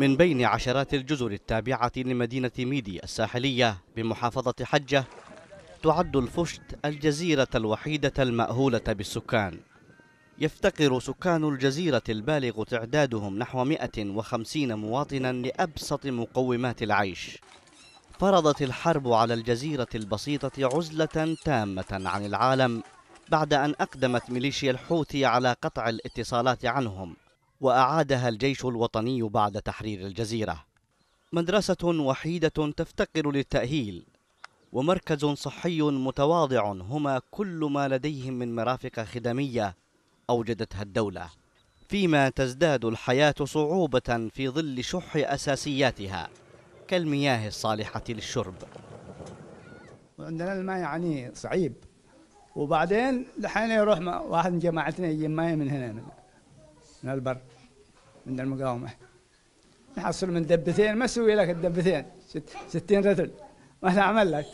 من بين عشرات الجزر التابعة لمدينة ميدي الساحلية بمحافظة حجة تعد الفشت الجزيرة الوحيدة المأهولة بالسكان يفتقر سكان الجزيرة البالغ تعدادهم نحو 150 مواطنا لأبسط مقومات العيش فرضت الحرب على الجزيرة البسيطة عزلة تامة عن العالم بعد أن أقدمت ميليشيا الحوثي على قطع الاتصالات عنهم وأعادها الجيش الوطني بعد تحرير الجزيرة مدرسة وحيدة تفتقر للتأهيل ومركز صحي متواضع هما كل ما لديهم من مرافق خدمية أوجدتها الدولة فيما تزداد الحياة صعوبة في ظل شح أساسياتها كالمياه الصالحة للشرب عندنا الماء يعني صعيب وبعدين لحين يروح واحد من جماعتنا يجيب ماء من هنا من البر من المقاومة نحصل من دبتين ما سوي لك الدبتين ست ستين رتل ما نعمل لك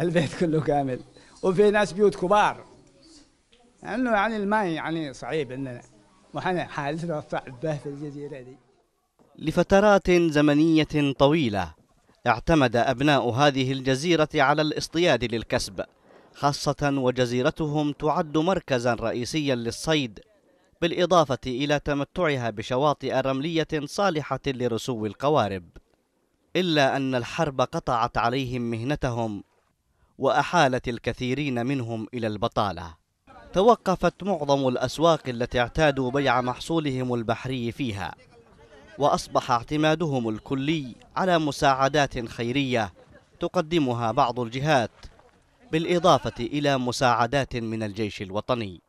البيت كله كامل وفي ناس بيوت كبار لأنه يعني الماء يعني صعيب إننا وحنا حالتنا صعبة في الجزيرة دي لفترات زمنية طويلة اعتمد أبناء هذه الجزيرة على الاصطياد للكسب خاصة وجزيرتهم تعد مركزا رئيسيا للصيد بالإضافة إلى تمتعها بشواطئ رملية صالحة لرسو القوارب إلا أن الحرب قطعت عليهم مهنتهم وأحالت الكثيرين منهم إلى البطالة توقفت معظم الأسواق التي اعتادوا بيع محصولهم البحري فيها وأصبح اعتمادهم الكلي على مساعدات خيرية تقدمها بعض الجهات بالإضافة إلى مساعدات من الجيش الوطني